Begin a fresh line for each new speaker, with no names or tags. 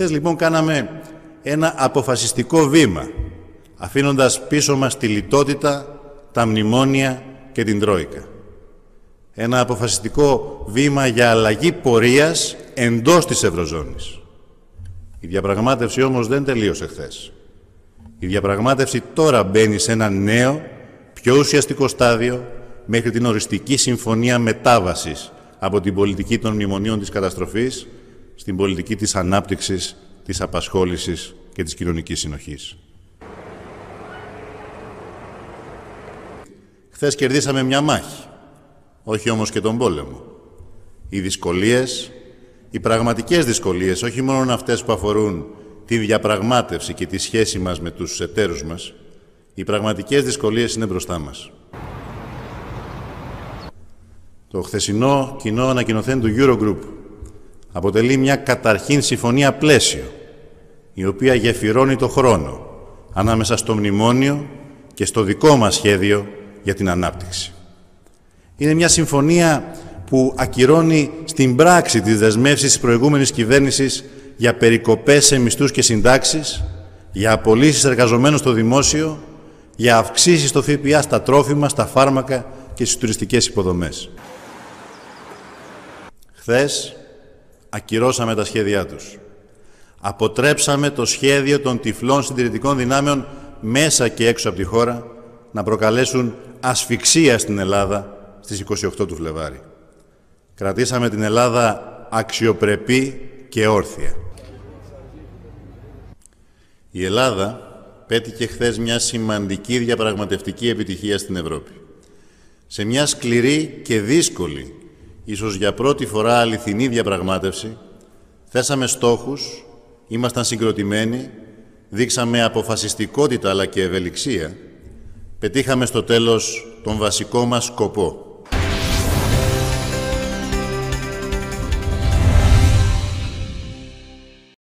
Χθε λοιπόν κάναμε ένα αποφασιστικό βήμα, αφήνοντας πίσω μας τη λιτότητα, τα μνημόνια και την Τρόικα. Ένα αποφασιστικό βήμα για αλλαγή πορείας εντός της Ευρωζώνης. Η διαπραγμάτευση όμως δεν τελείωσε χθες. Η διαπραγμάτευση τώρα μπαίνει σε ένα νέο, πιο ουσιαστικό στάδιο μέχρι την οριστική συμφωνία μετάβασης από την πολιτική των μνημονίων της καταστροφής στην πολιτική της ανάπτυξης, της απασχόλησης και της κοινωνικής συνοχής. Χθες κερδίσαμε μια μάχη, όχι όμως και τον πόλεμο. Οι δυσκολίες, οι πραγματικές δυσκολίες, όχι μόνο αυτές που αφορούν τη διαπραγμάτευση και τη σχέση μας με τους εταίρους μας, οι πραγματικές δυσκολίες είναι μπροστά μας. Το χθεσινό κοινό ανακοινωθέν του Eurogroup αποτελεί μια καταρχήν συμφωνία πλαίσιο, η οποία γεφυρώνει το χρόνο ανάμεσα στο μνημόνιο και στο δικό μας σχέδιο για την ανάπτυξη. Είναι μια συμφωνία που ακυρώνει στην πράξη τη δεσμεύσεις της προηγούμενης κυβέρνησης για περικοπές σε μισθούς και συντάξεις, για απολύσεις εργαζομένων στο δημόσιο, για αυξήσεις στο ΦΠΑ στα τρόφιμα, στα φάρμακα και στις τουριστικές υποδομές. Χθες, ακυρώσαμε τα σχέδιά τους. Αποτρέψαμε το σχέδιο των τυφλών συντηρητικών δυνάμεων μέσα και έξω από τη χώρα να προκαλέσουν ασφυξία στην Ελλάδα στις 28 του Φλεβάρι. Κρατήσαμε την Ελλάδα αξιοπρεπή και όρθια. Η Ελλάδα πέτυχε χθες μια σημαντική διαπραγματευτική επιτυχία στην Ευρώπη. Σε μια σκληρή και δύσκολη ίσως για πρώτη φορά αληθινή διαπραγμάτευση, θέσαμε στόχους, ήμασταν συγκροτημένοι, δείξαμε αποφασιστικότητα αλλά και ευελιξία, πετύχαμε στο τέλος τον βασικό μας σκοπό –